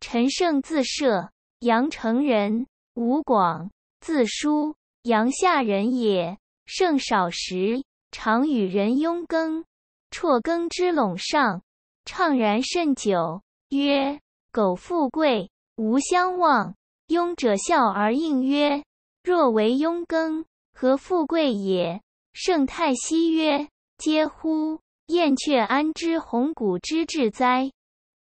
陈胜自射，阳城人，吴广自书，阳下人也。盛少时，常与人佣耕，辍耕之垄上，怅然甚久，曰：“苟富贵，无相忘。”佣者笑而应曰：“若为佣耕，何富贵也？”胜太息曰：“嗟乎！燕雀安知鸿鹄之志哉！”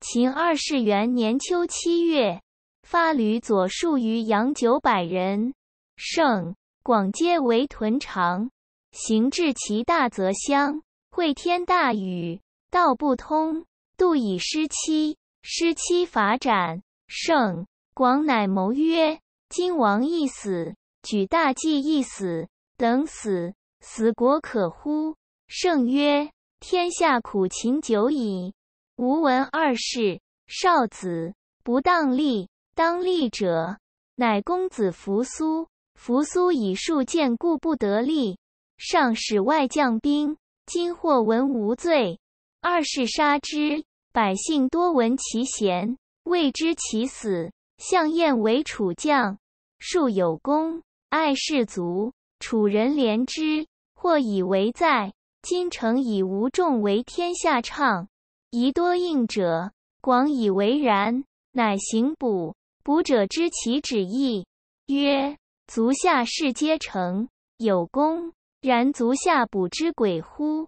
秦二世元年秋七月，发吕左庶于阳九百人。盛广皆为屯长。行至祁大泽乡，会天大雨，道不通，度以失期。失期，法斩。胜、广乃谋曰：“今王已死，举大计亦死，等死，死国可乎？”胜曰：“天下苦秦久矣。”吾闻二世少子不当立，当立者乃公子扶苏。扶苏以数谏故，不得立。上使外将兵。今或闻无罪，二世杀之。百姓多闻其贤，未知其死。项燕为楚将，数有功，爱士卒，楚人怜之。或以为在。今诚以吾众为天下唱。宜多应者，广以为然，乃行卜。卜者知其旨意，曰：“足下事皆成，有功。然足下卜之鬼乎？”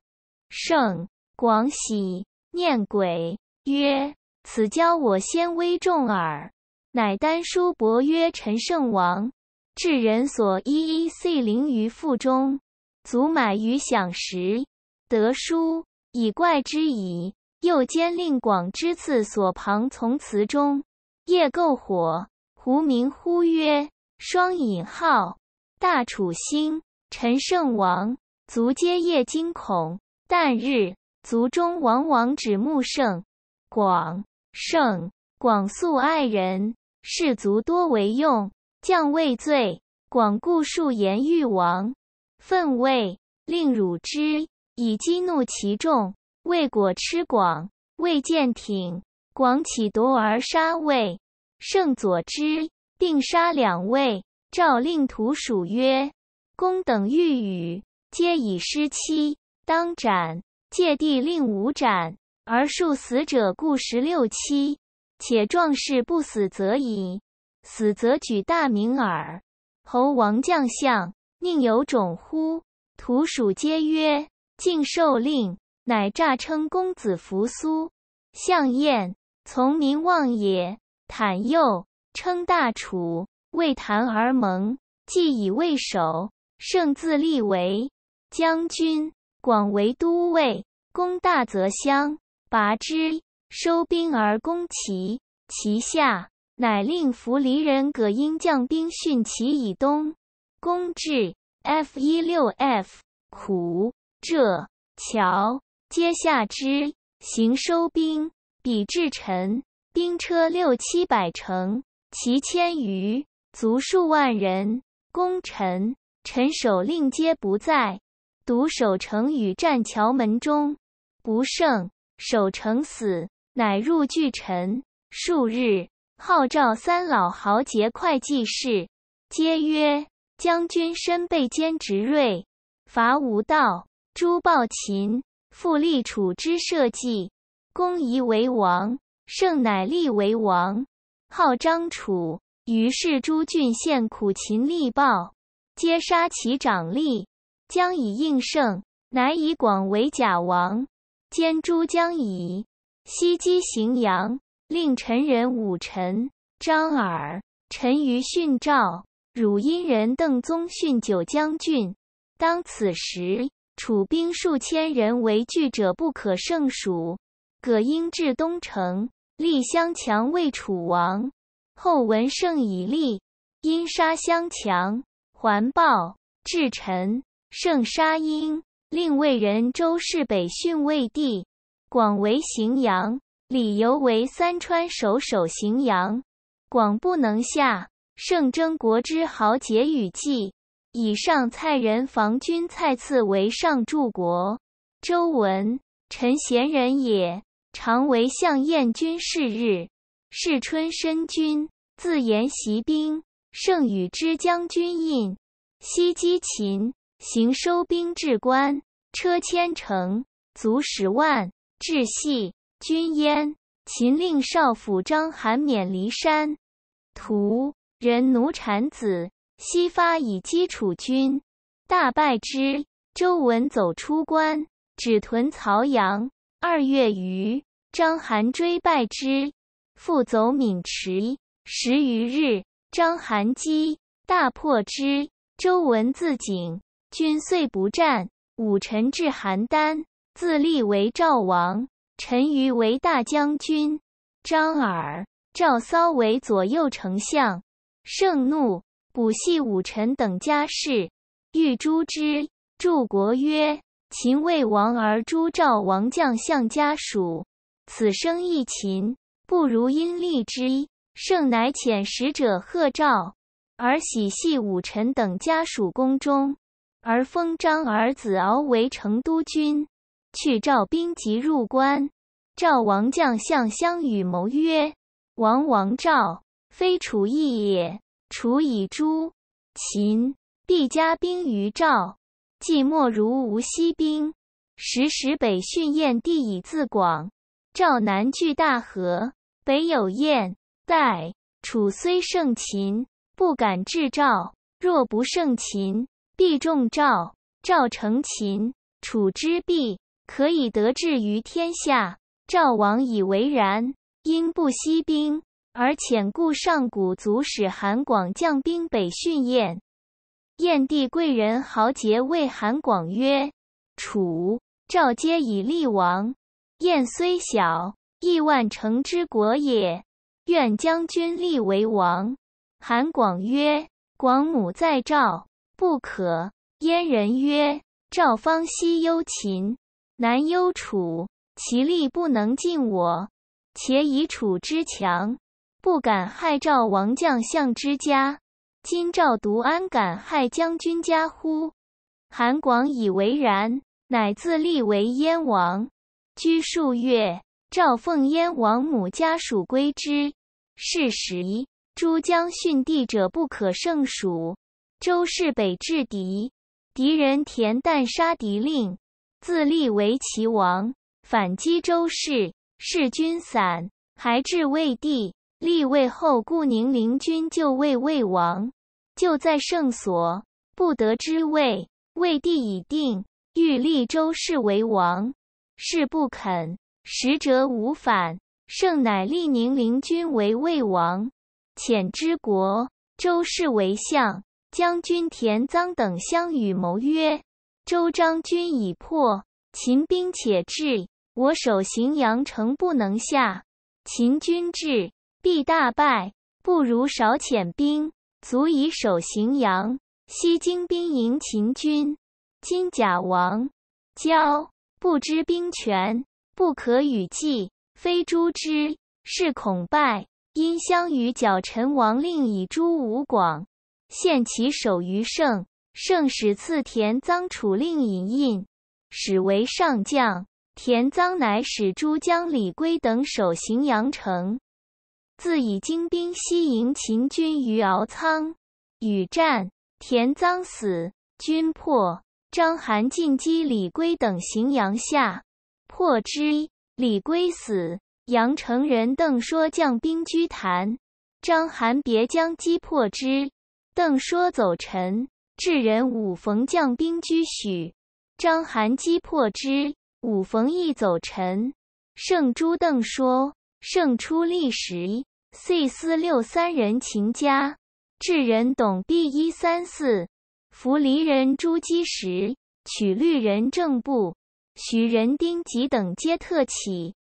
圣广喜，念鬼，曰：“此教我先威众耳。”乃丹书伯曰：“陈胜王。”至人所一一遂灵于腹中，足买于享食，得书以怪之矣。又兼令广之赐所旁从词中，夜构火，胡名呼曰“双引号大楚兴，陈胜王”，卒皆夜惊恐。旦日，族中往往指目圣、广圣、广素爱人，士卒多为用，将畏罪，广固数言欲亡，愤畏，令汝之以激怒其众。为果吃广，为见挺，广起夺而杀魏。胜左之，并杀两位。诏令徒属曰：“公等欲与，皆以失期，当斩。借地令无斩，而数死者故十六七。且壮士不死则已，死则举大名耳。侯王将相，宁有种乎？”徒属皆曰：“敬受令。”乃诈称公子扶苏、项燕，从民望也。坦右，称大楚，为谭而盟，既以魏守。胜自立为将军，广为都尉，攻大泽乡，拔之，收兵而攻齐。齐下，乃令扶离人葛婴将兵徇齐以东。攻至 F 一六 F，苦浙桥。阶下之行，收兵，比至陈，兵车六七百乘，骑千余，卒数万人。攻陈，陈守令皆不在，独守城与战桥门中，不胜，守城死，乃入据陈。数日，号召三老、豪杰、会计事，皆曰：“将军身被坚执锐，伐无道，诛暴秦。”复立楚之社稷，公夷为王，胜乃立为王，号张楚。于是诸郡县苦秦力暴，皆杀其长吏，将以应胜。乃以广为假王，兼诸将以西击荥阳，令陈人武臣、张耳、陈于徇赵，汝阴人邓宗训九将军。当此时。楚兵数千人，为拒者不可胜数。葛婴至东城，立襄强为楚王。后闻胜以立，因杀襄强，还报至陈，胜杀婴，令魏人周氏北训魏地，广为荥阳。李由为三川守，守荥阳，广不能下。胜争国之豪杰，与计。以上蔡人防君蔡次为上柱国。周文臣贤人也，常为相燕军事。日是春申君自言习兵，盛与之将军印，西击秦，行收兵至关，车千乘，卒十万，至系君焉。秦令少府章邯免骊山图人奴产子。西发以击楚军，大败之。周文走出关，止屯曹阳。二月余，章邯追败之，复走渑池。十余日，张邯击大破之。周文自警，军遂不战。武臣至邯郸，自立为赵王，陈余为大将军，张耳、赵骚为左右丞相。盛怒。卜系武臣等家事。欲诛之。柱国曰：“秦魏王而诛赵王将相家属，此生异秦，不如因利之。”胜乃遣使者贺赵，而喜系武臣等家属宫中，而封张儿子敖为成都君，去赵兵及入关。赵王将相相与谋曰：“王王赵，非楚邑也。”楚以诛秦，必加兵于赵；既莫如无息兵，时时北训燕地以自广。赵南据大河，北有燕、代。楚虽胜秦，不敢制赵；若不胜秦，必重赵。赵成秦，楚之弊，可以得志于天下。赵王以为然，因不息兵。而遣故上古族使韩广将兵北训燕。燕地贵人豪杰谓韩广曰：“楚、赵皆以立王，燕虽小，亿万城之国也，愿将军立为王。”韩广曰：“广母在赵，不可。”燕人曰：“赵方西忧秦，南忧楚，其力不能尽我，且以楚之强。”不敢害赵王将相之家，今赵独安敢害将军家乎？韩广以为然，乃自立为燕王。居数月，赵奉燕王母家属归之。是时，诸将殉地者不可胜数。周氏北至狄，狄人田淡杀狄令，自立为齐王，反击周氏，士军散，还至魏地。立位后，故宁陵君就位魏王，就在圣所不得之位。魏帝已定，欲立周氏为王，氏不肯。使者无反，圣乃立宁陵君为魏王。遣之国，周氏为相。将军田臧等相与谋曰：“周章军已破，秦兵且至，我守荥阳城不能下，秦军至。”必大败，不如少遣兵，足以守荥阳。西京兵营秦军。金甲王交不知兵权，不可与计，非诛之，是恐败。因相与剿陈王令以诛吴广，献其首于圣。圣使赐田臧楚令引印，使为上将。田臧乃使诸将李归等守荥阳城。自以精兵西营秦军于敖仓，与战，田臧死，军破。章邯进击李归等荥阳下，破之，李归死。阳城人邓说将兵居郯，章邯别将击破之，邓说走陈。至人武逢将兵居许，章邯击破之，武逢亦走陈。胜诸邓说，胜出历时。岁四六三人秦家智人董毕一三四扶黎人朱基石曲律人郑步许人丁吉等皆特起，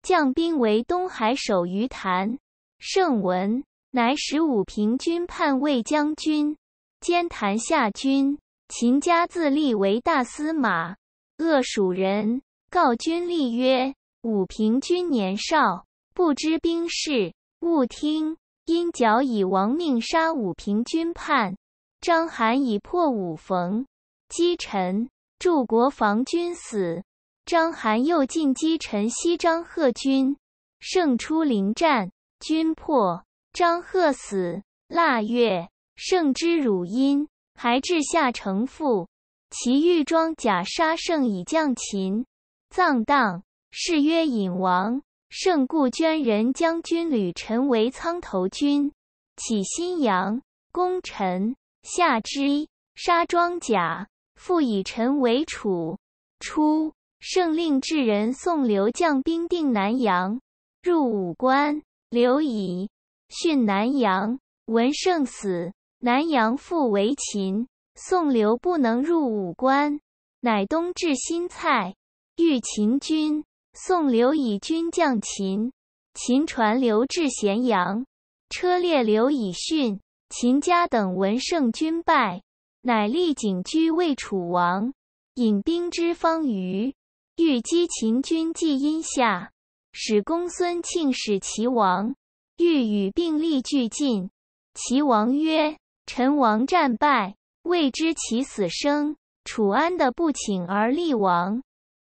将兵为东海守于谭。盛文乃使武平君叛魏将军兼谭下军，秦家自立为大司马。恶蜀人告君立曰：“武平君年少，不知兵事。”勿听，阴角以亡命杀武平君叛，章邯以破武冯，击陈，助国防军死。章邯又进击陈西张贺军，胜出临战，军破，张贺死。腊月，胜之汝阴，还至下城父，其欲庄甲杀胜以降秦，葬当，是曰引王。圣故捐人将军吕臣为苍头军，起新阳攻陈夏之，杀庄贾。复以臣为楚。初，圣令至人送刘将兵定南阳，入武关。刘以训南阳，闻圣死，南阳复为秦。宋刘不能入武关，乃东至新蔡，遇秦军。宋刘以军将秦，秦传刘至咸阳，车裂刘以逊，秦家等闻胜军败，乃立景居为楚王，引兵之方舆，欲击秦军既阴下。使公孙庆使齐王，欲与并力俱进。齐王曰：“陈王战败，未知其死生。楚安得不请而立王？”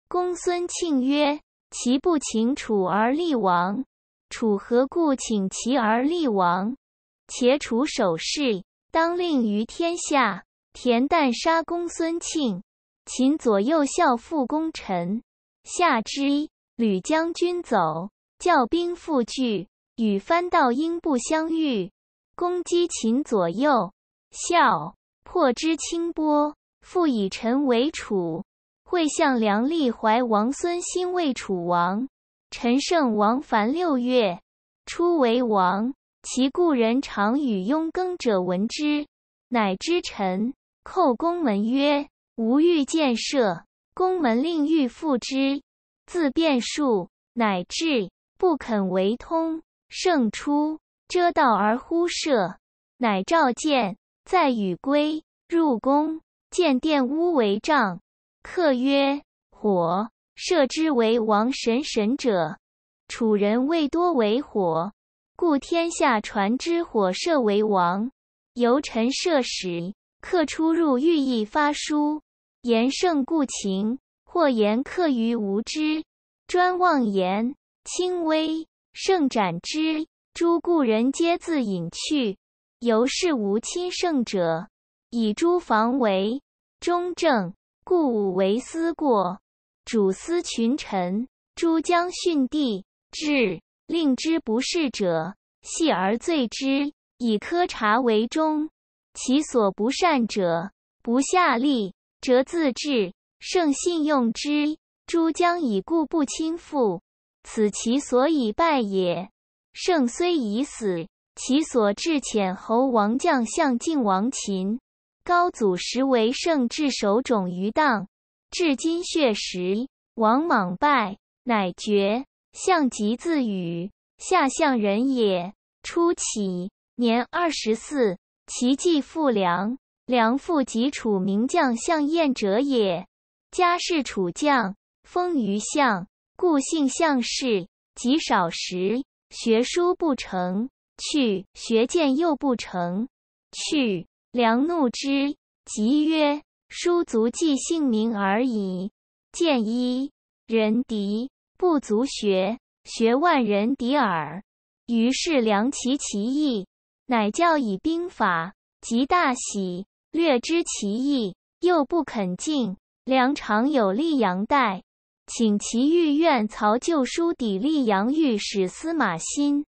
公孙庆曰。其不请楚而立王，楚何故请齐而立王？且楚守势，当令于天下。田旦杀公孙庆，秦左右校复攻陈。夏之吕将军走，教兵复聚，与番道英不相遇，攻击秦左右校，破之清波，复以陈为楚。会相梁立怀王孙兴为楚王，陈胜王凡六月，初为王。其故人常与佣耕者闻之，乃知臣叩宫门曰：“吾欲建设。”宫门令欲复之，自变数，乃至不肯为通。胜出遮道而呼涉，乃召见，在与归入宫，见殿屋为帐。客曰：“火射之为王，神神者，楚人未多为火，故天下传之。火射为王，由臣射使，客出入，寓意发书，言胜故情，或言客于无知，专妄言，轻微胜斩之。诸故人皆自隐去，犹是无亲胜者，以诸防为中正。”故武为思过，主思群臣。诸将训帝，至令之不是者，细而罪之，以苛察为中。其所不善者，不下吏，则自治。圣信用之，诸将以故不轻附，此其所以败也。圣虽已死，其所至遣侯王将相晋王秦。高祖时为圣至守冢于荡，至今血石，王莽败，乃绝。项籍自语：“下相人也。初起年二十四，其继父梁，梁父即楚名将项燕者也。家世楚将，封于相，故姓项氏。极少时，学书不成，去；学剑又不成，去。梁怒之，即曰：“书足记姓名而已，见一人敌不足学，学万人敌耳。”于是梁其其意，乃教以兵法。即大喜，略知其意，又不肯进。梁常有立杨待，请其御院曹旧书抵立杨玉，使司马欣，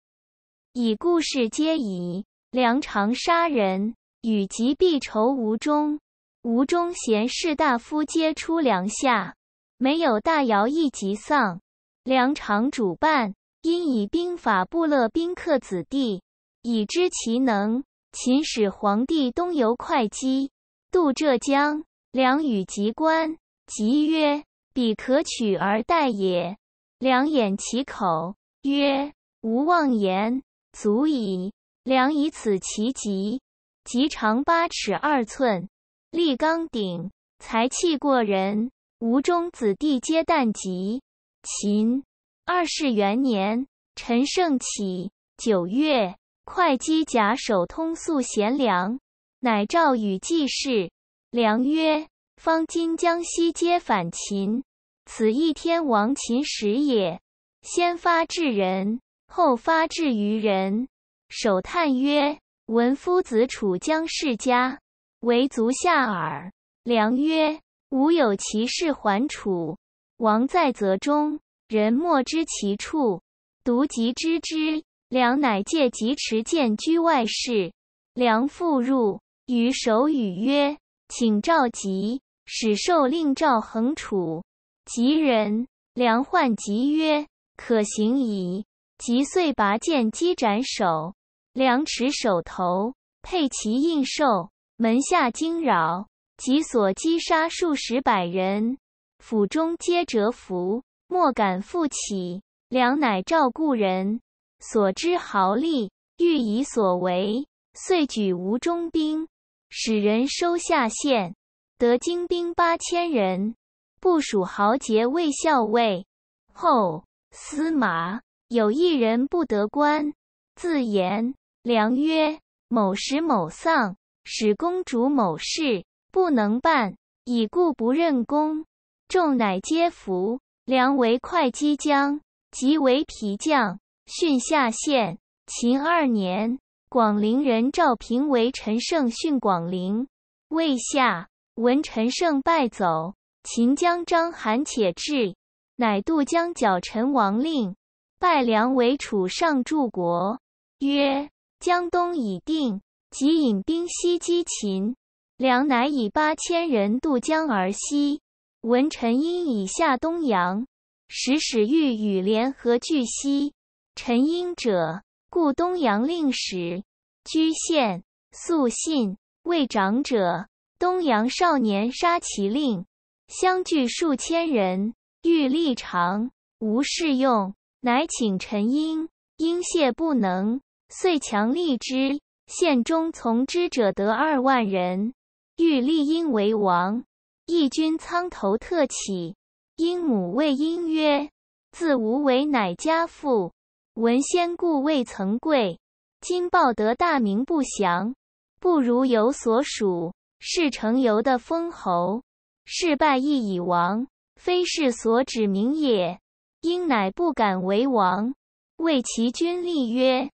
以故事皆以，梁常杀人。与疾必愁无中，吴中贤士大夫皆出梁下。没有大摇一即丧，梁常主办因以兵法部勒宾客子弟，以知其能。秦始皇帝东游会稽，渡浙江，梁与疾观，吉曰：“彼可取而代也。”梁掩其口曰：“吾妄言，足矣。”梁以此其极。及长八尺二寸，立刚顶，才气过人。吴中子弟皆惮及。秦二世元年，陈胜起。九月，会稽甲首通肃贤良，乃诏与季氏。良曰：“方今江西皆反秦，此一天王秦时也。先发制人，后发制于人。”首叹曰。闻夫子楚将世家，唯足下耳。良曰：“吾有其事还楚王在泽中，人莫知其处，独吉知之。”良乃借吉持剑居外室。良复入，与守语曰：“请召吉，使受令召横楚。”吉人，良唤吉曰：“可行矣。”吉遂拔剑击斩首。两尺手头佩其印绶，门下惊扰，即所击杀数十百人，府中皆折服，莫敢复起。良乃召故人，所知豪吏，欲以所为，遂举吴中兵，使人收下县，得精兵八千人，部署豪杰为校尉。后司马有一人不得官，自言。梁曰：“某时某丧，使公主某事不能办，已故不任公。”众乃皆服。梁为会稽将，即为皮将，训下县。秦二年，广陵人赵平为陈胜训广陵，魏下闻陈胜败走，秦将张邯且至，乃渡江剿陈王令，拜梁为楚上柱国，曰。江东已定，即引兵西击秦。良乃以八千人渡江而西。文臣英以下东阳，使使欲与联合拒西。陈英者，故东阳令史，居县素信，为长者。东阳少年杀其令，相聚数千人，欲立长，无适用，乃请陈英。英谢不能。遂强立之，县中从之者得二万人。欲立英为王，义军仓头特起。英母谓英曰：“自无为乃家父，闻先故未曾贵。今报得大名不祥，不如有所属，是成由的封侯；事败亦已亡，非是所指名也。英乃不敢为王，谓其君立曰。”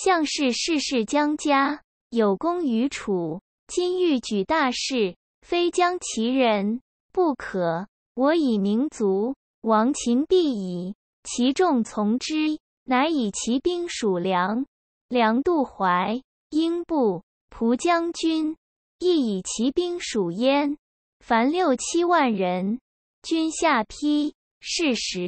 项氏世世将家有功于楚，今欲举大事，非将其人不可。我以民族，亡秦必矣，其众从之，乃以其兵属梁。梁度淮英布、蒲将军，亦以其兵属燕。凡六七万人，军下邳。是时，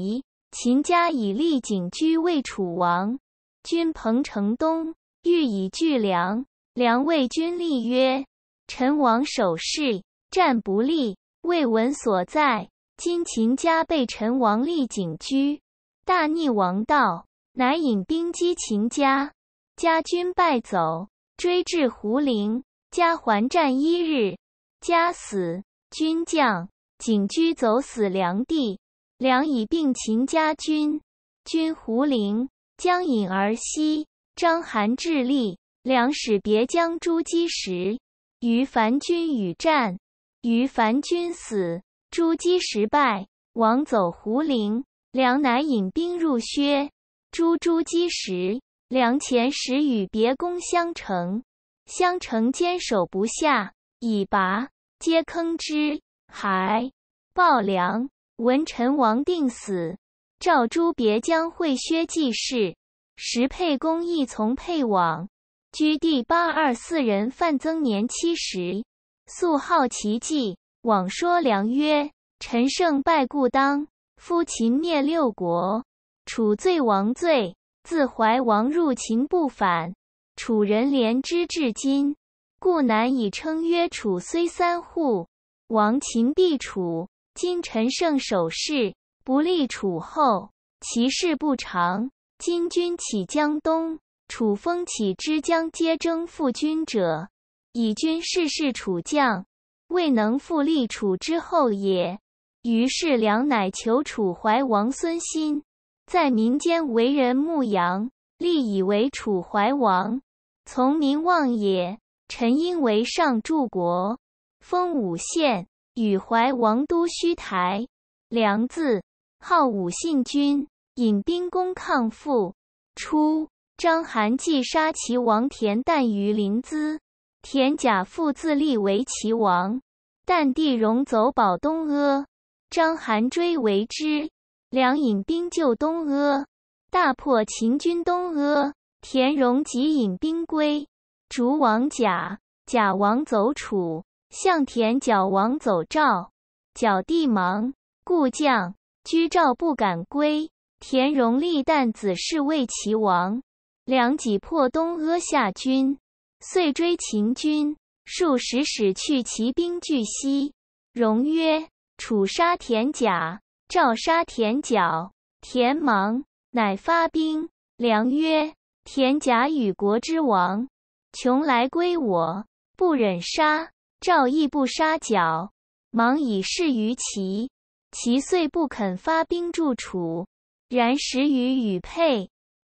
秦嘉以立景居魏楚王。君彭城东，欲以拒梁。梁魏军立曰：“臣王守势，战不利，未闻所在。今秦家被臣王立景居，大逆王道，乃引兵击秦家。家军败走，追至胡陵。家还战一日，家死，军将景居走死梁地。梁以病秦家军，军胡陵。”将饮而息。章邯至力，梁使别将诛姬时，于樊君与战，于樊君死，诛姬时败，王走胡陵。梁乃引兵入薛，诛朱姬时。梁前使与别公相乘，相乘坚守不下，以拔，皆坑之。还，报梁。文臣王定死。诏朱别将会薛记事，时沛公亦从沛往，居第八二四人。范增年七十，素号奇计。往说良曰：“陈胜败故当，夫秦灭六国，楚罪王罪，自怀王入秦不反，楚人怜之至今，故难以称曰楚。虽三户，王秦必楚。今陈胜首事。”不立楚后，其势不长。今君起江东，楚风起之将皆征复君者，以君事事楚将，未能复立楚之后也。于是梁乃求楚怀王孙心，在民间为人牧羊，立以为楚怀王，从民望也。臣因为上柱国，封武县，与怀王都盱台。梁字。号武信君，引兵攻抗父。初，章邯既杀齐王田旦于临淄，田甲复自立为齐王。但地荣走保东阿，章邯追为之。两引兵救东阿，大破秦军。东阿田荣即引兵归，逐王甲。甲王走楚，向田角王走赵，角地亡，故将。居赵不敢归。田荣立旦子是为齐王。梁己破东阿下军，遂追秦军数十里，去其兵拒西。荣曰：“楚杀田甲，赵杀田角，田芒乃发兵。”梁曰：“田甲与国之王，穷来归我，不忍杀；赵亦不杀角，亡以事于齐。”其遂不肯发兵助楚，然时与与沛、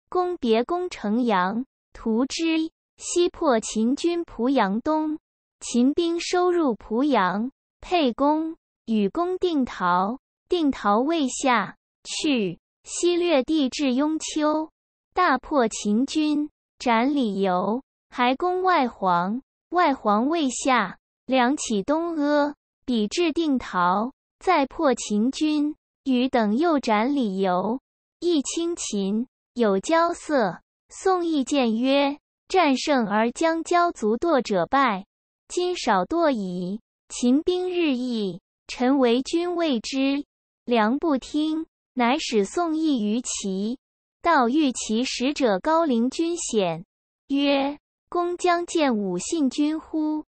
攻别攻城阳，屠之；西破秦军濮阳东，秦兵收入濮阳。沛公与公定陶，定陶未下，去西略地至雍丘，大破秦军，斩李由，还攻外黄，外黄未下，梁启东阿，比至定陶。再破秦军，与等又斩李由。义轻秦，有交色。宋义见曰：“战胜而将骄卒惰者败，今少惰矣。秦兵日益，臣为君未之。”梁不听，乃使宋义于齐。道遇其使者高陵君显，曰：“公将见武信君乎？”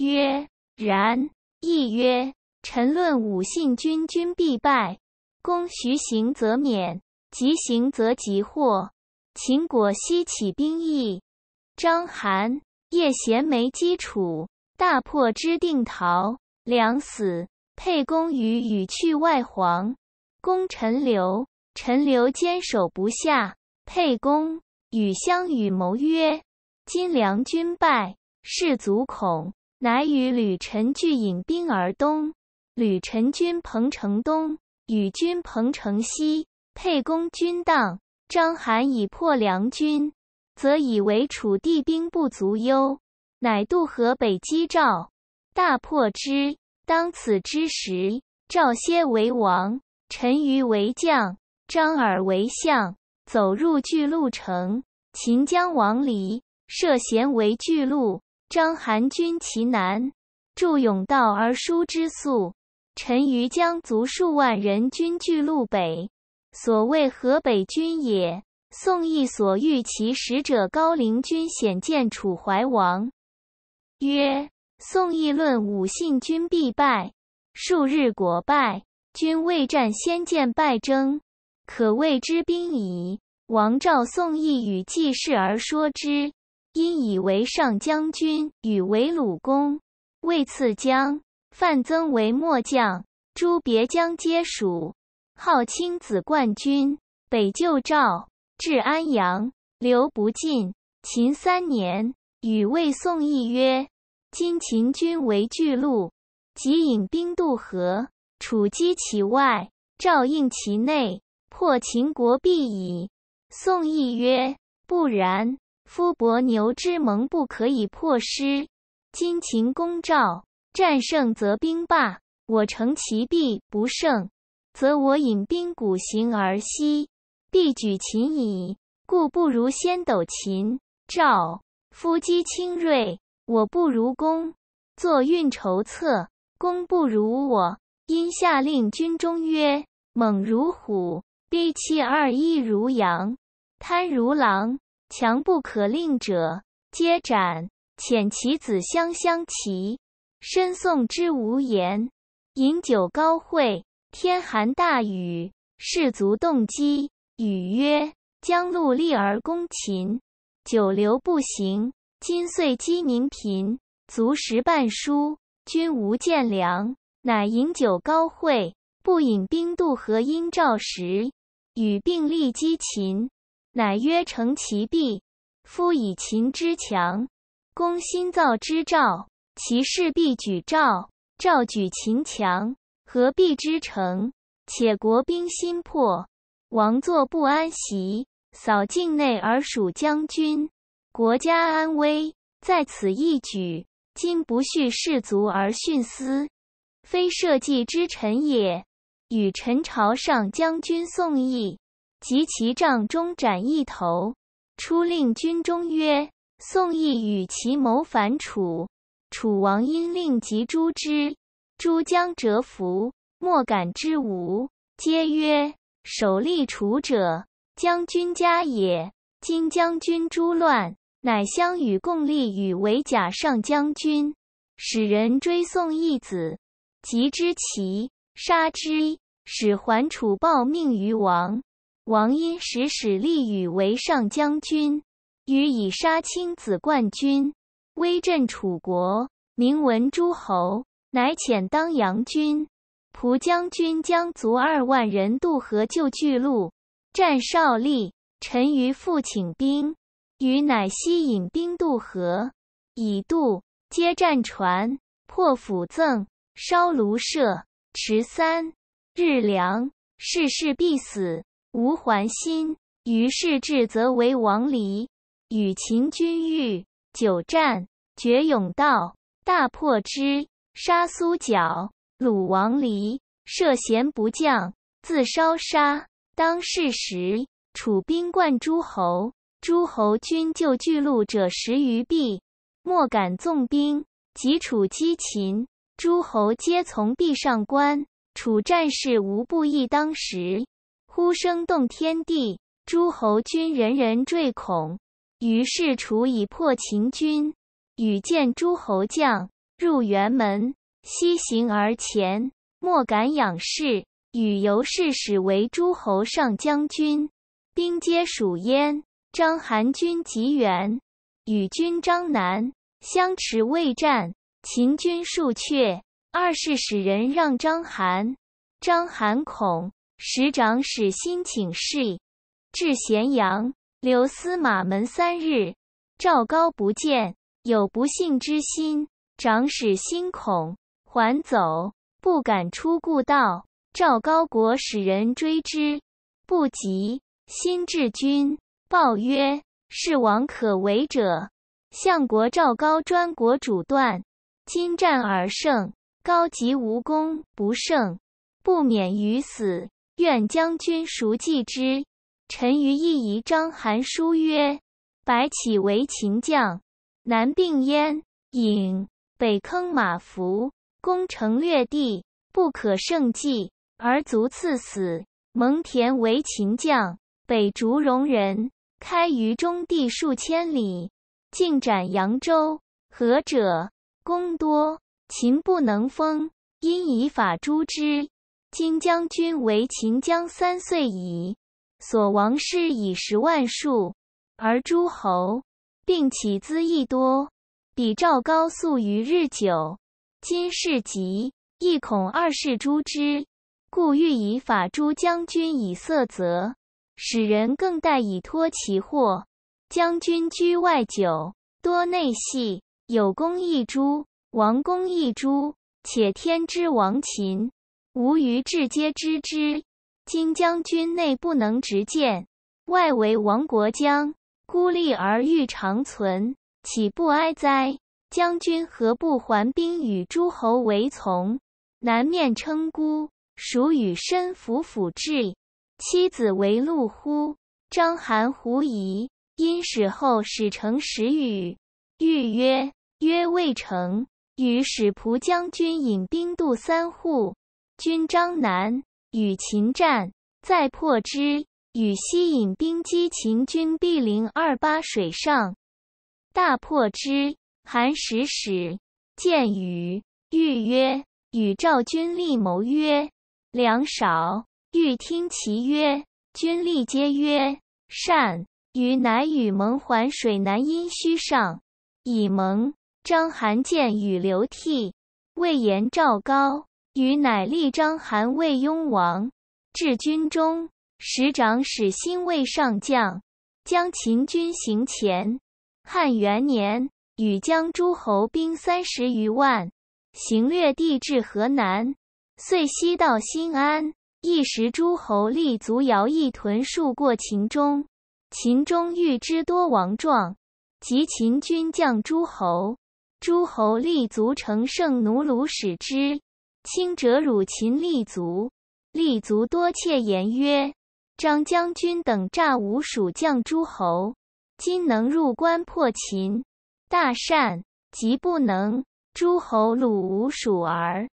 曰：“然。”义曰。臣论五信君，君必败。公徐行则免，急行则急祸。秦果西起兵役，章邯、叶贤没基础，大破之定陶。梁死，沛公与羽去外黄，攻陈留。陈留坚守不下，沛公与项羽谋曰：“今梁军败，士卒恐，乃与吕臣俱引兵而东。”吕臣军彭城东，与军彭城西。沛公军荡，张邯已破梁军，则以为楚地兵不足忧，乃渡河北击赵，大破之。当此之时，赵歇为王，陈余为将，张耳为相，走入巨鹿城。秦将王离，涉贤为巨鹿。张邯军其南，祝甬道而疏之粟。陈于将卒数万人，军巨鹿北，所谓河北军也。宋义所遇其使者高陵君显见楚怀王，曰：“宋义论武信君必败，数日果败。君未战先见败征，可谓之兵矣。”王召宋义与季氏而说之，因以为上将军，与为鲁公，谓次将。范增为末将，诸别将皆属。号青子冠军，北救赵，至安阳，留不进。秦三年，与魏宋议曰：“今秦军为巨鹿，即引兵渡河，楚击其外，赵应其内，破秦国必矣。”宋义曰：“不然。夫伯牛之盟，不可以破师。今秦攻赵。”战胜则兵罢，我乘其弊；不胜，则我引兵鼓行而西，必举秦矣。故不如先斗秦、赵。夫击轻锐，我不如攻；作运筹策，攻不如我。因下令军中曰：“猛如虎，逼其二；一如羊，贪如狼，强不可令者，皆斩。遣其子相相齐。”身送之无言，饮酒高会。天寒大雨，士卒动机。语曰：“将戮力而攻秦，久留不行。今岁饥民贫，足食半蔬，君无见粮，乃饮酒高会。不饮兵渡河，阴照食，与并力击秦。乃曰：‘成其弊。夫以秦之强，攻心造之兆。’”其势必举赵，赵举秦强，何必之成？且国兵心破，王坐不安席，扫境内而属将军，国家安危在此一举。今不恤士卒而徇私，非社稷之臣也。与陈朝上将军宋义，及其帐中斩一头，出令军中曰：“宋义与其谋反楚。”楚王因令即诛之，诸将折服，莫敢之无。皆曰：“守立楚者，将军家也。今将军诸乱，乃相与共立与为假上将军，使人追送义子，及之齐，杀之，使还楚报命于王。王因使使立与为上将军，羽以杀卿子冠军。”威震楚国，名闻诸侯，乃遣当阳君、蒲将军将卒二万人渡河救巨鹿。战少利，陈余复请兵，余乃西引兵渡河，以渡皆战船，破釜赠，烧庐舍，持三日粮，士事必死，无还心。于是至，则为王离，与秦军遇。久战，决勇道，大破之。杀苏角、鲁王离，涉贤不降，自烧杀。当世时，楚兵冠诸侯，诸侯军就巨鹿者十余壁，莫敢纵兵。及楚击秦，诸侯皆从壁上观。楚战士无不忆当时，呼声动天地，诸侯军人人坠恐。于是楚以破秦军，与见诸侯将入辕门，西行而前，莫敢仰视。与由是始为诸侯上将军，兵皆属焉。张韩军及援，与军张南相持未战，秦军数却。二世使人让张韩，张韩恐，使长史心请事，至咸阳。刘司马门三日，赵高不见，有不幸之心。长史心恐，还走，不敢出故道。赵高国使人追之，不及。心至军，报曰：“是王可为者，相国赵高专国主断。今战而胜，高级无功不胜，不免于死。愿将军熟计之。”陈于亦遗章韩书曰：“白起为秦将，南并燕、郢，北坑马服，攻城略地，不可胜计，而卒赐死。蒙恬为秦将，北逐戎人，开于中地数千里，尽斩扬州。何者？功多，秦不能封，因以法诛之。今将军为秦将三岁矣。”所亡师以十万数，而诸侯并起，资亦多。比赵高速于日久，今世急，亦恐二世诛之，故欲以法诸将军以色责，使人更待以脱其祸。将军居外久，多内隙，有功一诛，王功一诛，且天之亡秦，无余至皆知之。今将军内不能直谏，外为亡国将，孤立而欲长存，岂不哀哉？将军何不还兵与诸侯为从，南面称孤，孰与身甫辅治？妻子为陆乎？张邯狐疑，因使后使成使与。欲曰曰未成，与使仆将军引兵渡三户，军张南。与秦战，再破之。与西引兵击秦军，壁陵二八水上，大破之。韩使使见与欲曰：“与赵军立谋曰：‘粮少，欲听其曰。’”军力皆曰：“善。”于乃与蒙环水南阴虚上，以蒙张邯见与刘涕，谓言赵高。禹乃立章邯魏雍王，至军中，使长史新魏上将，将秦军行前。汉元年，禹将诸侯兵三十余万，行略地至河南，遂西到新安。一时诸侯立足摇役屯戍过秦中，秦中欲之多王状，及秦军将诸侯，诸侯立足成胜，奴虏使之。轻者辱秦，立足，立足多窃言曰：“张将军等诈吾属将诸侯，今能入关破秦，大善；即不能，诸侯虏吾属而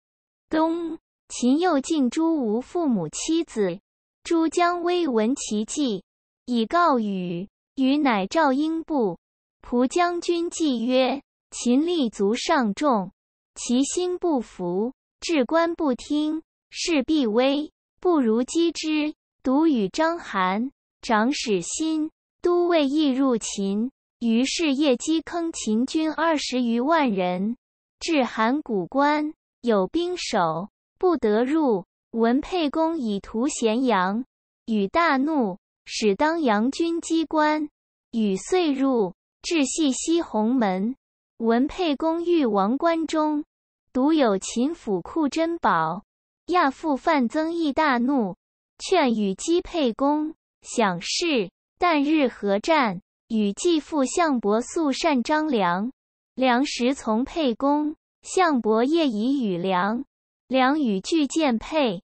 东。秦又尽诸吴父母妻子。”诸将威闻其计，以告与与乃赵英布、蒲将军计曰：“秦立足上众，其心不服。”至官不听，势必危，不如击之。独与章邯、长史欣、都尉亦入秦，于是夜击坑秦军二十余万人。至函谷关，有兵守，不得入。文沛公以图咸阳，与大怒，使当阳军击关，与遂入。至系西鸿门，文沛公欲王关中。独有秦府库珍宝，亚父范增亦大怒，劝与姬沛公，享事。旦日合战，与继父项伯素善张良，良时从沛公。项伯夜以与良，良与俱见沛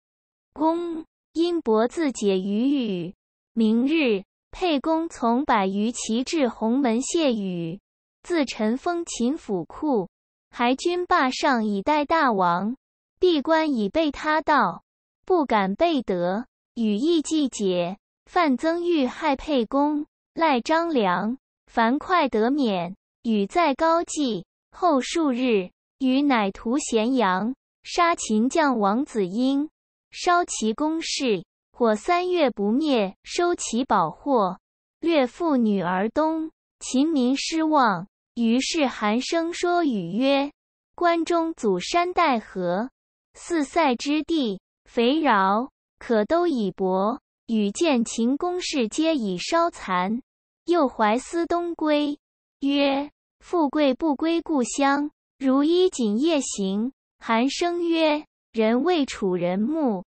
公，因伯自解于语。明日，沛公从百余骑至鸿门谢羽，自陈封秦府库。还军霸上以待大王，闭关以备他盗，不敢背德。羽翼既解，范增欲害沛公，赖张良。樊哙得免。羽在高季后数日，羽乃屠咸阳，杀秦将王子婴，烧其宫室，火三月不灭，收其宝货，掠妇女而东。秦民失望。于是，韩生说语曰：“关中阻山带河，四塞之地，肥饶，可都以薄。与见秦公室皆已稍残，又怀思东归，曰：‘富贵不归故乡，如衣锦夜行。’”韩生曰：“人谓楚人木，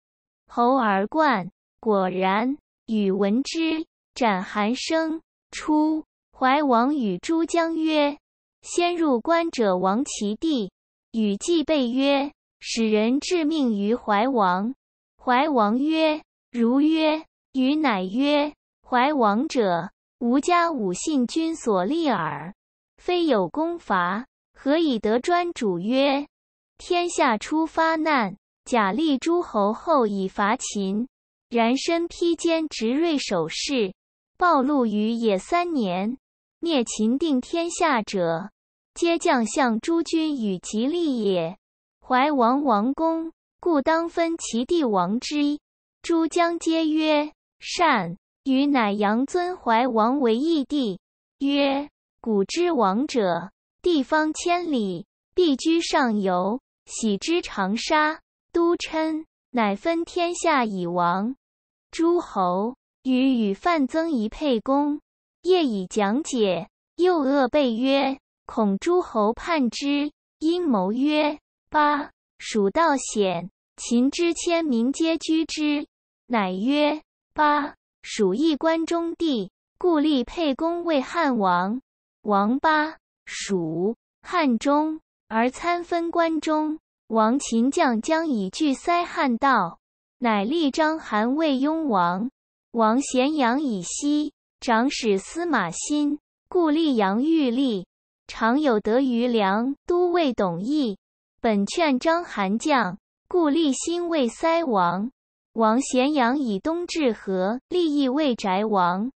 侯而冠，果然。”与闻之，斩韩生，出。怀王与诸将曰：“先入关者王其地。”与季备曰：“使人致命于怀王。”怀王曰：“如曰。”与乃曰：“怀王者，吾家五信君所立耳，非有功伐，何以得专主？曰：天下初发难，假立诸侯后以伐秦。然身披坚执锐，守势暴露于野三年。”灭秦定天下者，皆将相诸君与其力也。怀王王公，故当分其地王之。诸将皆曰：“善。”与乃阳尊怀王为义帝。曰：“古之王者，地方千里，必居上游，喜之长沙都称。乃分天下以王诸侯。与与范增一沛公。”业以讲解，又恶备曰：“恐诸侯叛之。”阴谋曰：“八蜀道险，秦之迁民皆居之。”乃曰：“八蜀一关中地，故立沛公为汉王，王八蜀汉中，而参分关中。王秦将将以拒塞汉道，乃立章邯为雍王，王咸阳以西。”长史司马欣，故立杨玉立。常有得于梁、都尉董翳。本劝章邯将，故立新魏塞王。王咸阳以东至河，立义为翟王。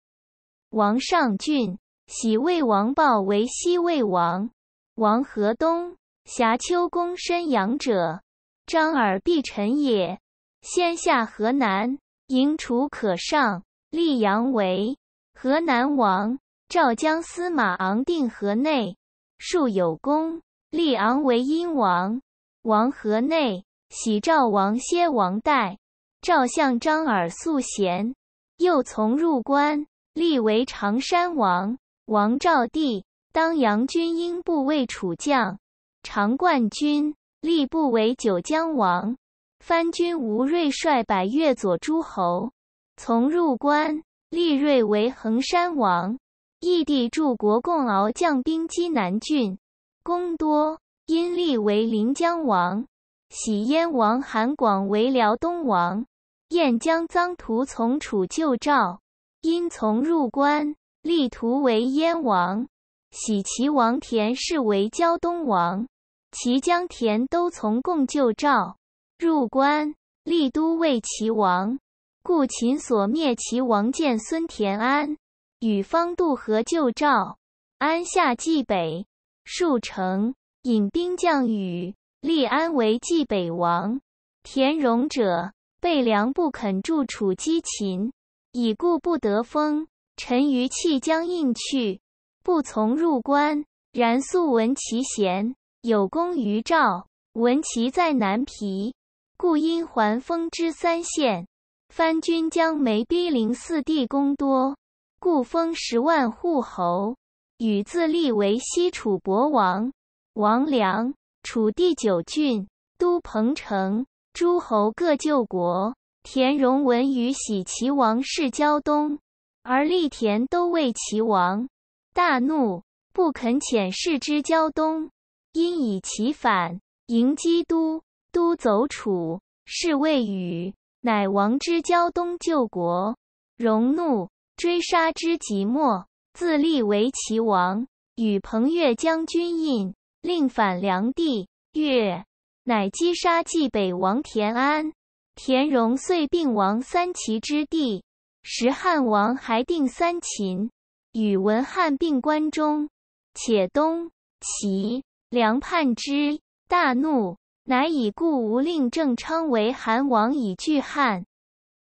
王上郡，喜魏王豹为西魏王。王河东，瑕丘公申阳者，张耳必臣也。先下河南，迎楚可上，立阳为。河南王赵将司马昂定河内，庶有功，立昂为殷王。王河内，喜赵王歇王代。赵相张耳素贤，又从入关，立为常山王。王赵地，当阳军英部为楚将，常冠军，立部为九江王。番军吴瑞率百越左诸侯，从入关。利瑞为衡山王，异地柱国，共敖将兵击南郡，功多，因立为临江王。喜燕王韩广为辽东王，燕将臧荼从楚救赵，因从入关，立图为燕王。喜齐王田氏为胶东王，齐将田都从共救赵，入关，立都为齐王。故秦所灭齐王建孙田安与方渡河救赵，安下济北数城，引兵降雨，立安为济北王。田荣者，备粮不肯助楚击秦，以故不得封。陈余弃将印去，不从入关。然素闻其贤，有功于赵，闻其在南皮，故因还封之三县。藩军将梅逼零四地公多，故封十万户侯，禹自立为西楚国王。王良，楚地九郡都彭城，诸侯各救国。田荣闻于喜齐王氏交东，而立田都为齐王，大怒，不肯遣士之交东，因以其反迎基都，都走楚，是谓禹。乃王之交东旧国，荣怒追杀之即墨，自立为齐王。与彭越将军印，令反梁地。越乃击杀冀北王田安，田荣遂并王三齐之地。时汉王还定三秦，与文汉并关中，且东齐梁叛之，大怒。乃以故吴令郑昌为韩王以拒汉，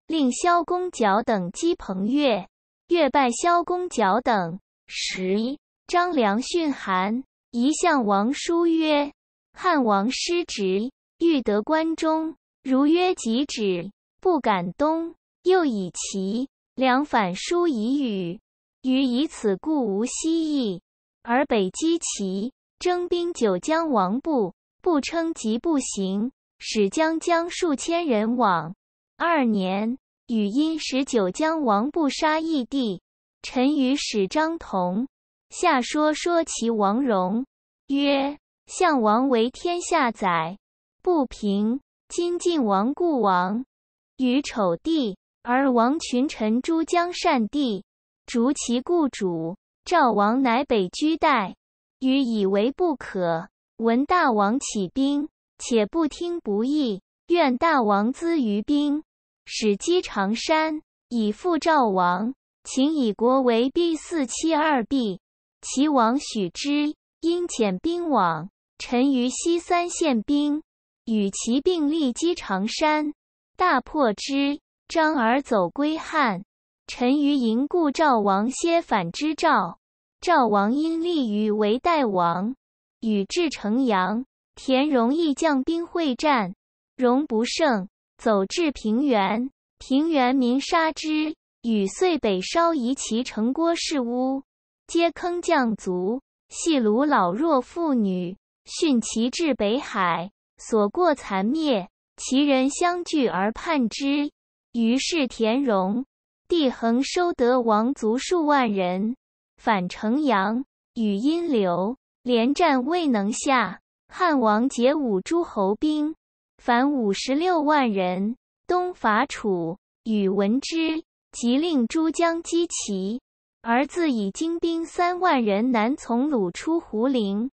令萧公角等击彭越，越败萧公角等。十一，张良训韩，遗向王叔曰：“汉王失职，欲得关中，如约即止，不敢东。又以其两反书以语，于以此故无西意，而北击齐，征兵九江王部。”不称疾不行，使将将数千人往。二年，禹因使九江王不杀异帝，臣与使张同。下说说其王戎曰：“项王为天下宰，不平。今晋王故王，与丑帝，而王群臣诸将善地，逐其故主赵王，乃北居代。禹以为不可。”闻大王起兵，且不听不义，愿大王资于兵，使击长山，以复赵王。秦以国为必四七二币。齐王许之，因遣兵往。臣于西三县兵，与其并力击长山，大破之，张而走归汉。臣于营故赵王，歇反之赵。赵王因立于为代王。与至城阳，田荣义将兵会战，荣不胜，走至平原。平原民杀之。与遂北烧齐城郭室屋，皆坑将卒，系虏老弱妇女，殉其至北海，所过残灭。其人相聚而叛之。于是田荣、帝恒收得王族数万人，反城阳，与阴流。连战未能下，汉王解五诸侯兵，凡五十六万人，东伐楚。与闻之，即令诸将击齐，而自以精兵三万人南从鲁出胡陵。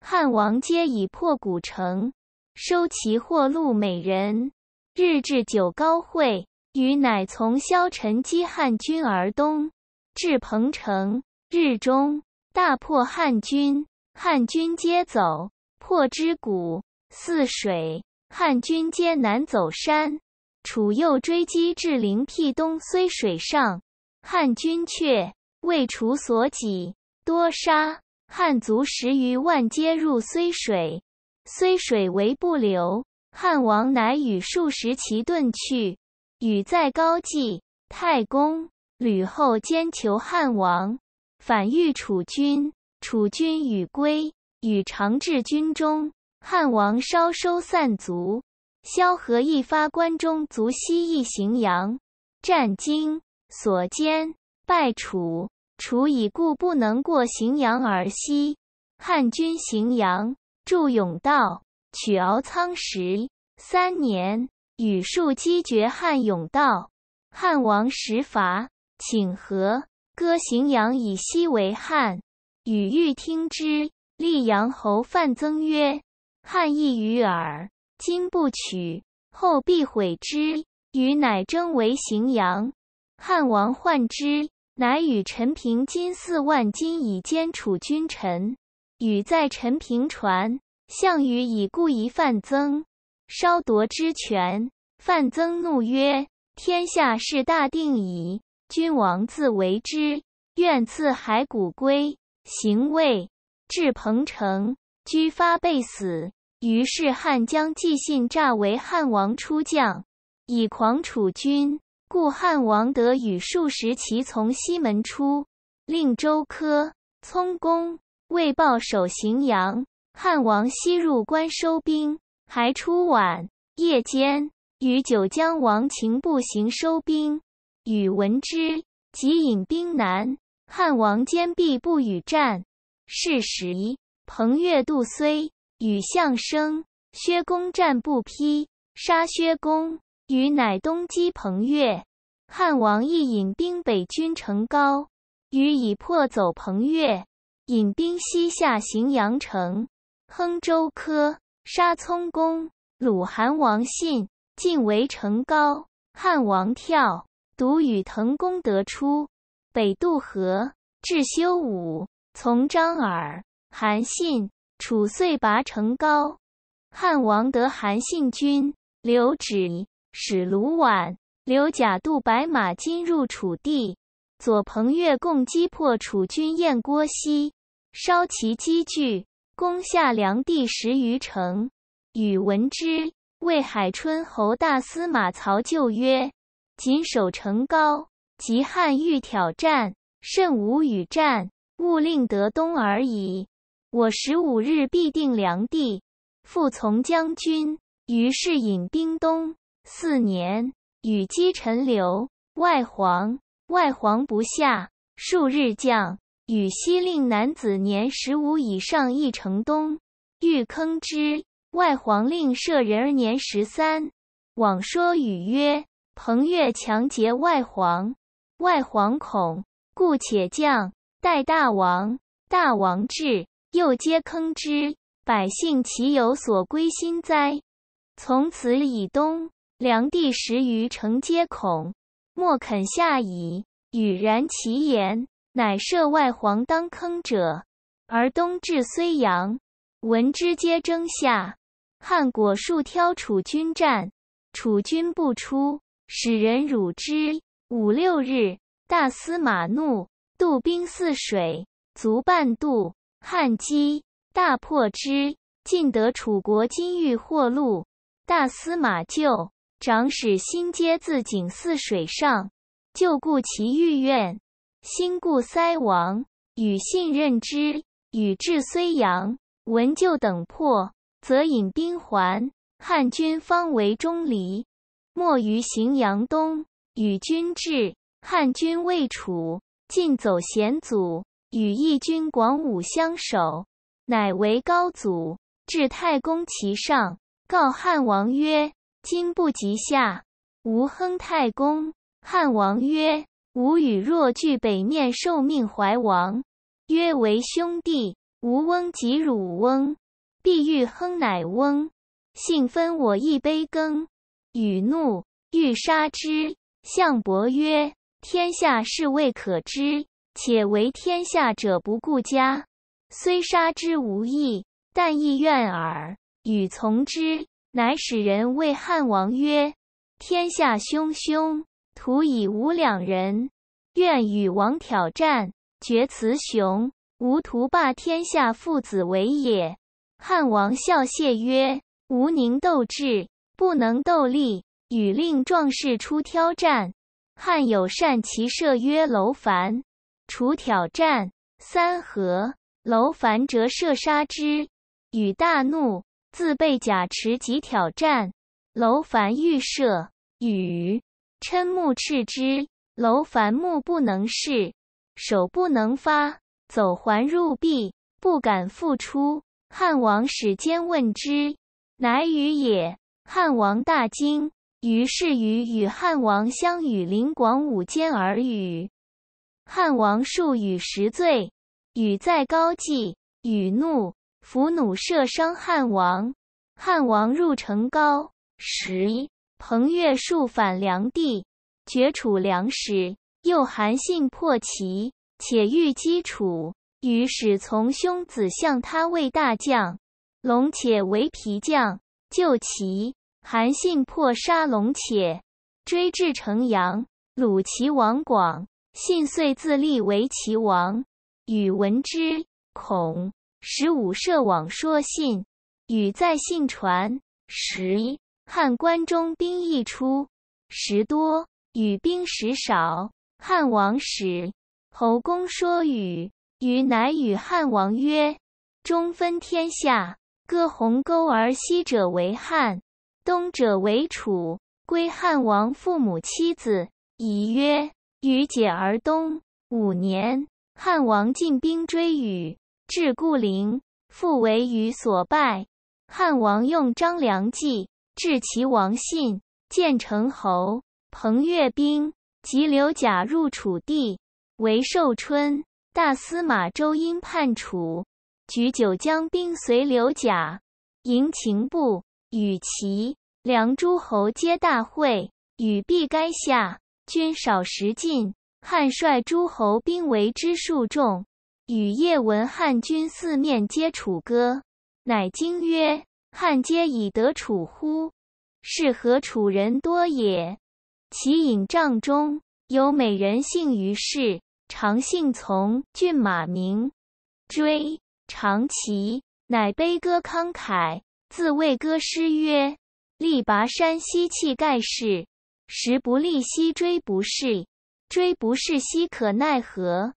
汉王皆以破古城，收其货路美人，日至九高会。与乃从萧陈击汉军而东，至彭城，日中。大破汉军，汉军皆走，破之谷泗水，汉军皆南走山。楚右追击至灵辟东，睢水上，汉军却为楚所挤，多杀。汉卒十余万皆入睢水，睢水为不流。汉王乃与数十骑遁去。禹在高季、太公、吕后兼求汉王。反欲楚军，楚军与归，与长至军中。汉王稍收散卒，萧何一发关中卒西，一行阳。战经所坚，败楚，楚已故不能过荥阳而西。汉军行阳筑甬道，取敖仓石。三年，与数击绝汉甬道，汉王使伐，请和。歌荥阳以西为汉，禹欲听之。溧阳侯范增曰：“汉意于耳，今不取，后必悔之。”禹乃征为荥阳。汉王患之，乃与陈平金四万金以间楚君臣。禹在陈平传，项羽以故疑范增，稍夺之权。范增怒曰：“天下事大定矣。”君王自为之，愿赐骸骨归。行魏至彭城，居发被死。于是汉将计信诈为汉王出将，以狂楚军。故汉王得与数十骑从西门出，令周苛、枞公为豹守荥阳。汉王西入关收兵，还出晚，夜间与九江王秦步行收兵。禹闻之，即引兵南。汉王坚壁不与战。是时，彭越度睢与项生、薛公战不披，杀薛公。与乃东击彭越。汉王亦引兵北军成皋。禹以破走彭越，引兵西下荥阳城。亨州科杀葱公、鲁韩王信，进为成皋。汉王跳。独与滕公得出，北渡河，至修武，从张耳、韩信。楚遂拔成皋，汉王得韩信军，刘止，使卢绾、刘贾渡白马，金入楚地。左彭越共击破楚军，燕郭西，烧其积聚，攻下梁地十余城。宇闻之，魏海春侯大司马曹咎曰。谨守城高，即汉欲挑战，甚无与战，勿令得东而已。我十五日必定凉地，复从将军。于是引兵东。四年，羽击陈留外黄，外黄不下，数日降。羽西令男子年十五以上亦城东，欲坑之。外黄令舍人儿年十三，往说羽曰。彭越强劫外黄，外黄恐，故且降。待大王，大王至，又皆坑之。百姓其有所归心哉？从此以东，梁地十余城皆恐，莫肯下矣。与然其言，乃赦外黄当坑者，而东至虽阳，闻之皆争下。汉果树挑楚军战，楚军不出。使人辱之五六日，大司马怒，渡兵泗水，卒半渡，汉击大破之，尽得楚国金玉货路。大司马就长史新皆自井泗水上，就故其御苑，新故塞王与信任之。与至睢阳，闻就等破，则引兵还，汉军方为钟离。没于荥阳东，与君至。汉军未楚，尽走险阻，与义军广武相守。乃为高祖，至太公其上，告汉王曰：“今不及下，吾亨太公。”汉王曰：“吾与若俱北面受命，怀王曰：‘为兄弟，吾翁及汝翁，必欲亨乃翁，幸分我一杯羹。’”禹怒，欲杀之。项伯曰：“天下事未可知，且为天下者不顾家，虽杀之无益，但亦怨耳。”与从之，乃使人谓汉王曰：“天下汹汹，徒以吾两人，愿与王挑战，决雌雄。吾徒霸天下，父子为也。”汉王笑谢曰：“吾宁斗智。”不能斗力，与令壮士出挑战。汉有善骑射，曰楼烦，除挑战三合，楼烦折射杀之。与大怒，自备甲持戟挑战。楼烦欲射，与嗔目斥之。楼烦目不能视，手不能发，走环入壁，不敢复出。汉王使间问之，乃与也。汉王大惊，于是与与汉王相与林广武间而语。汉王数与时罪，禹在高际，禹怒，伏弩射伤汉王。汉王入城高十彭越数反梁地，绝楚粮实，又韩信破齐，且欲击楚。羽使从兄子向他为大将，龙且为皮将。救齐，韩信破沙龙且，追至城阳，鲁齐王广信遂自立为齐王。与闻之，恐，使五策往说信。与在信传，时汉关中兵益出，时多与兵时少，汉王使侯公说与，羽乃与汉王曰：“中分天下。”割鸿沟而西者为汉，东者为楚。归汉王父母妻子，以曰：“与解而东。五年，汉王进兵追禹，至固陵，复为禹所败。汉王用张良计，致其王信，建成侯。彭越兵及刘贾入楚地，为寿春大司马周殷叛楚。举九江兵随刘贾迎秦部，与其梁诸侯皆大会，与必垓下，军少食尽。汉帅诸侯兵为之数众，与夜闻汉军四面皆楚歌，乃惊曰：“汉皆以得楚乎？是何楚人多也？”其引帐中，有美人幸于氏，常姓从，骏马名追。长其乃悲歌慷慨，自谓歌诗曰：“力拔山兮气盖世，时不利兮骓不逝，骓不逝兮可奈何，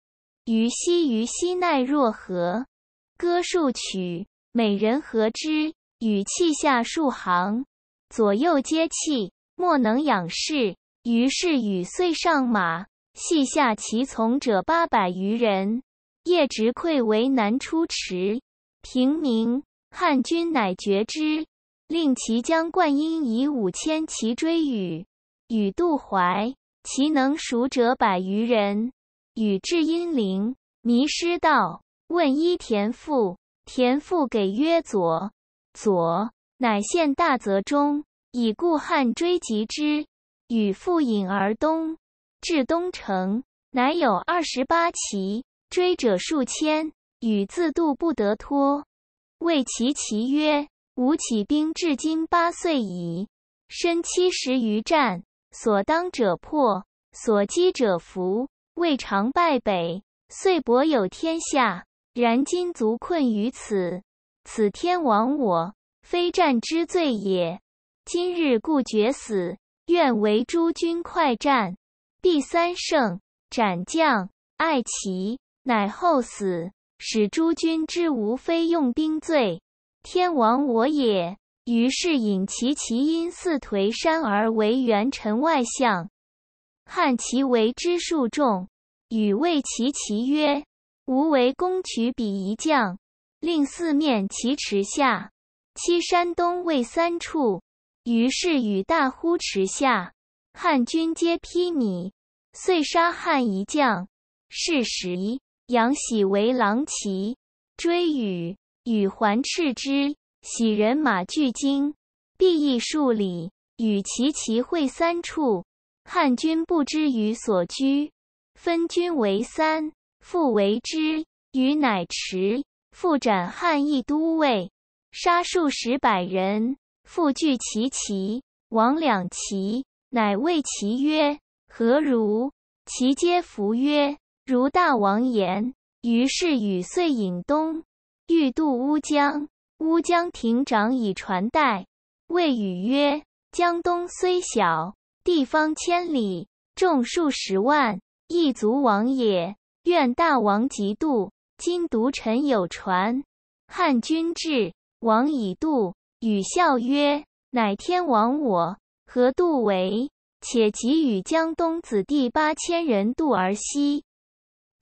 虞兮虞兮奈若何！”歌数曲，美人和之，语气下数行。左右皆泣，莫能仰视。于是与遂上马，系下其从者八百余人。叶植愧为南出池，平明，汉军乃绝之，令其将灌婴以五千骑追与与杜淮，其能属者百余人。与至阴陵，迷失道，问一田父，田父给曰左，左，乃献大泽中，以故汉追及之。与复引而东，至东城，乃有二十八骑。追者数千，与自度不得脱，谓其其曰：“吾起兵至今八岁矣，身七十余战，所当者破，所击者服，未尝败北。遂博有天下，然今卒困于此，此天亡我，非战之罪也。今日故决死，愿为诸君快战，必三胜，斩将，爱其。”乃后死，使诸君知吾非用兵罪。天亡我也。于是引其旗，因四颓山而为元臣外相。汉其为之数众，与谓其旗曰：“吾为攻取彼一将，令四面齐持下，欺山东未三处。”于是与大呼持下，汉军皆披靡，遂杀汉一将。是时。杨喜为狼骑，追羽，羽还赤之。喜人马俱惊。必亦数里，与齐骑会三处。汉军不知羽所居，分军为三，复为之羽乃驰，复斩汉一都尉，杀数十百人，复聚齐骑，亡两骑，乃谓齐曰：“何如？”齐皆服曰。如大王言，于是禹遂引东，欲渡乌江。乌江亭长以船代，谓禹曰：“江东虽小，地方千里，众数十万，亦足王也。愿大王即渡。今独臣有船，汉军至，王已渡。”禹笑曰：“乃天亡我，何渡为？且籍与江东子弟八千人渡而西。”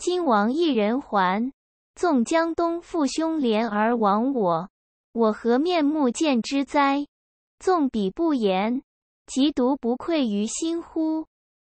今王一人还，纵江东父兄怜而亡我，我何面目见之哉？纵彼不言，其独不愧于心乎？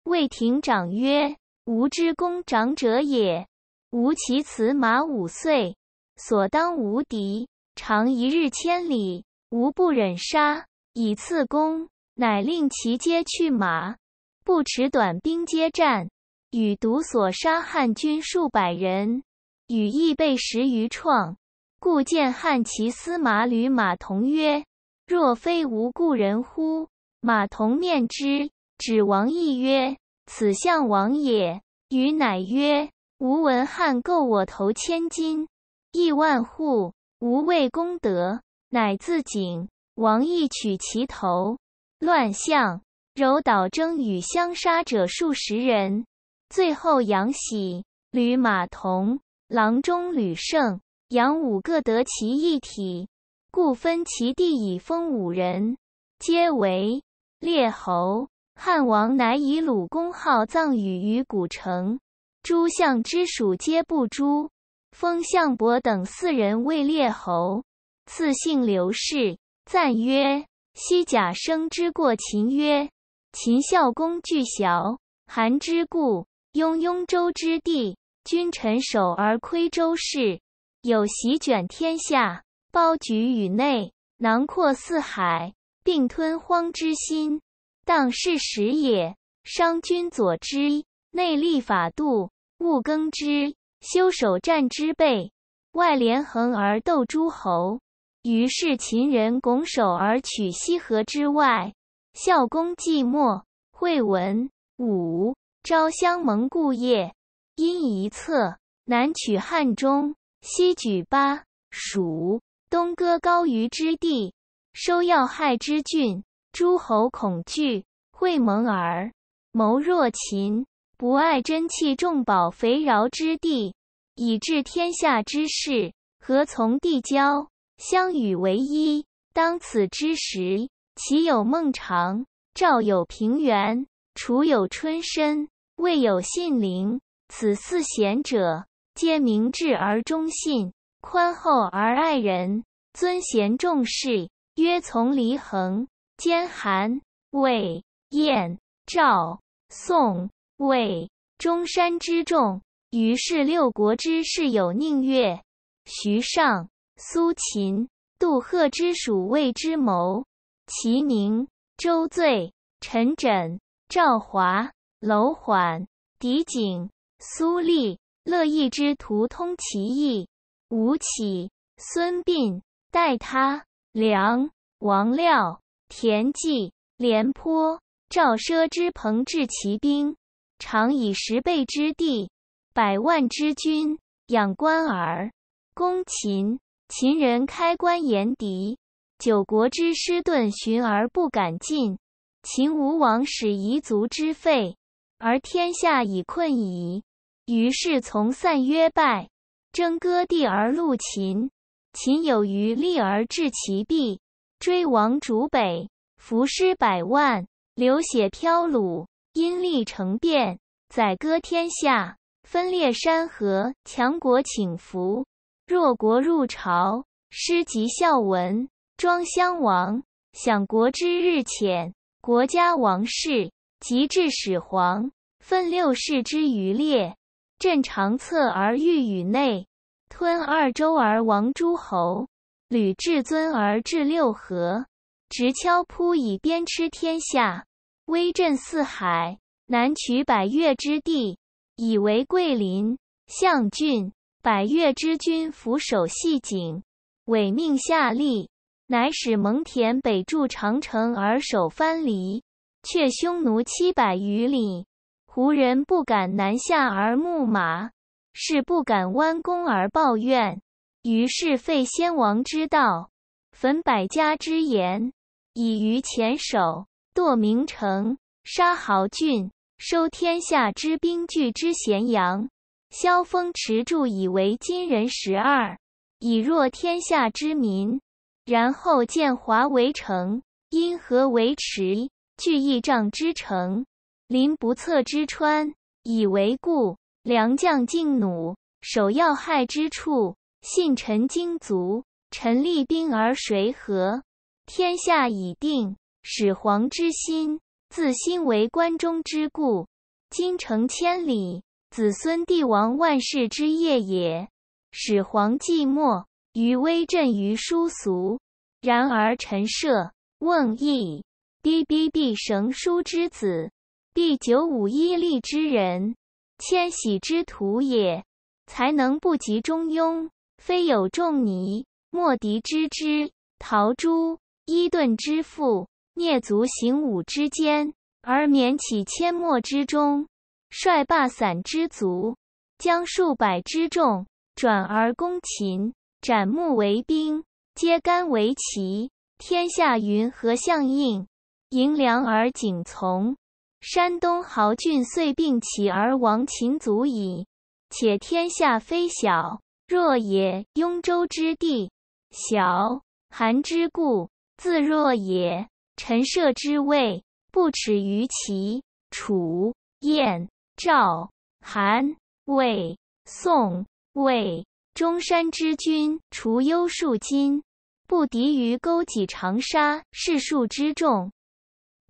魏亭长曰：“吾之功长者也，吾其辞马五岁，所当无敌，长一日千里，吾不忍杀，以赐功，乃令其皆去马，不持短兵接战。”与独所杀汉军数百人，羽亦被十余创。故见汉骑司马吕马童曰：“若非吾故人乎？”马童面之，指王翳曰：“此项王也。”羽乃曰：“吾闻汉购我头千金，亿万户。吾为功德，乃自警。”王益取其头，乱相柔导争与相杀者数十人。最后，杨喜、吕马童、郎中吕胜、杨武各得其一，体故分其地以封五人，皆为列侯。汉王乃以鲁公号葬于于古城，诸相之属皆不诛，封项伯等四人为列侯，赐姓刘氏。赞曰：昔贾生之过秦曰：“秦孝公惧小，韩之故。拥雍州之地，君臣守而窥周室，有席卷天下，包举宇内，囊括四海，并吞荒之心，当世时也。商君佐之，内立法度，务耕之，修守战之备；外连横而斗诸侯。于是秦人拱手而取西河之外。孝公既没，惠文武。昭襄蒙故业，因一策，南取汉中，西举巴蜀，东割高腴之地，收要害之郡。诸侯恐惧，会盟而谋若秦。不爱珍气重宝、肥饶之地，以治天下之事。何从地交？相与为一？当此之时，岂有孟尝，赵有平原。楚有春申，魏有信陵，此四贤者皆明智而忠信，宽厚而爱人，尊贤重士。曰从黎衡，兼韩魏燕赵宋魏、中山之众，于是六国之士有宁越、徐尚、苏秦、杜贺之属魏之谋。其名周醉、陈轸。赵华、楼缓、狄景、苏立、乐毅之徒通其意；吴起、孙膑、带他、梁、王廖、田忌、廉颇、赵奢之朋治其兵，常以十倍之地、百万之军，养官尔。攻秦，秦人开关言敌，九国之师遁寻而不敢进。秦吴王，使夷族之废，而天下已困矣。于是从散约败，争割地而戮秦。秦有余力而制其弊，追亡逐北，伏尸百万，流血飘橹，因利成变，宰割天下，分裂山河，强国请服，弱国入朝。诗及孝文、庄襄王，享国之日浅。国家王室，及至始皇，分六世之余烈。朕长策而御宇内，吞二周而亡诸侯，履至尊而制六合，执敲扑以鞭笞天下，威震四海。南取百越之地，以为桂林、象郡，百越之君俯首系颈，委命下吏。乃使蒙恬北筑长城而守藩篱，却匈奴七百余里。胡人不敢南下而牧马，是不敢弯弓而抱怨。于是废先王之道，焚百家之言，以愚黔首。堕名城，杀豪俊，收天下之兵，聚之咸阳。萧峰持铸，以为金人十二，以弱天下之民。然后建华为城，因河为池，据义丈之城，临不测之川，以为固。良将劲弩，守要害之处，信臣精卒，陈利兵而谁何？天下已定，始皇之心，自心为关中之固，金城千里，子孙帝王万世之业也。始皇既没。于威震于殊俗，然而陈涉瓮义低卑必绳书之子，必九五一利之人，千玺之徒也，才能不及中庸，非有仲尼、莫敌之知，陶朱、伊顿之父，蹑足行伍之间，而免起阡陌之中，率罢散之卒，将数百之众，转而攻秦。斩木为兵，揭竿为旗，天下云何象应，迎凉而景从。山东豪俊遂并起而亡秦族矣。且天下非小若也，雍州之地，小，韩之固，自若也。陈涉之位，不齿于齐、楚、燕、赵、韩、魏、宋、魏。中山之君除忧助金，不敌于勾稽长沙士庶之众；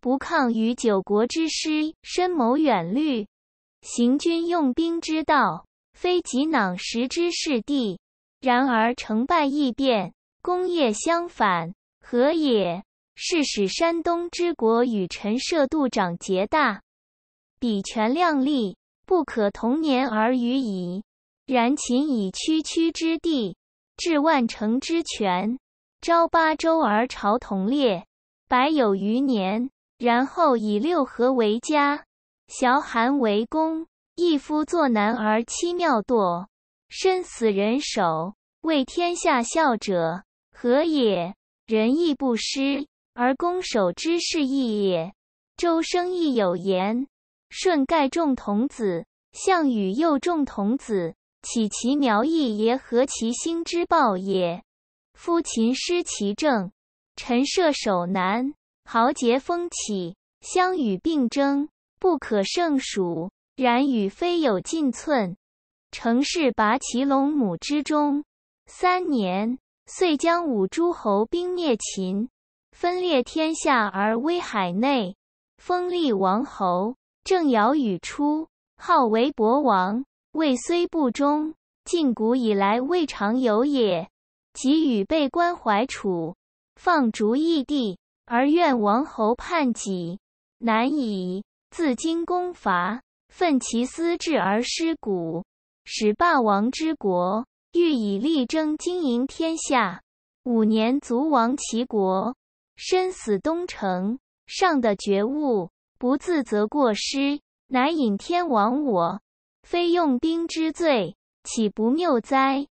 不抗于九国之师。深谋远虑，行军用兵之道，非己囊时之事地。然而成败异变，功业相反，何也？是使山东之国与陈涉度长节大，比权量力，不可同年而语矣。然秦以区区之地，置万城之权，昭八州而朝同列，百有余年，然后以六合为家，崤函为宫。一夫作难而七庙堕，身死人手，为天下笑者，何也？仁义不施而攻守之势异也。周生亦有言：舜盖众童子，项羽又众童子。岂其苗裔也？何其兴之暴也！夫秦失其政，陈涉首南，豪杰风起，相与并争，不可胜数。然与非有近寸，成事拔其龙母之中。三年，遂将五诸侯兵灭秦，分裂天下而威海内，封立王侯。政尧与出，号为伯王。未虽不忠，近古以来未尝有也。及与被关怀楚，放逐异地，而愿王侯叛己，难以自今攻伐，奋其私志而失骨，使霸王之国欲以力争经营天下，五年卒亡其国，身死东城。上的觉悟，不自责过失，乃引天亡我。非用兵之罪，岂不谬哉？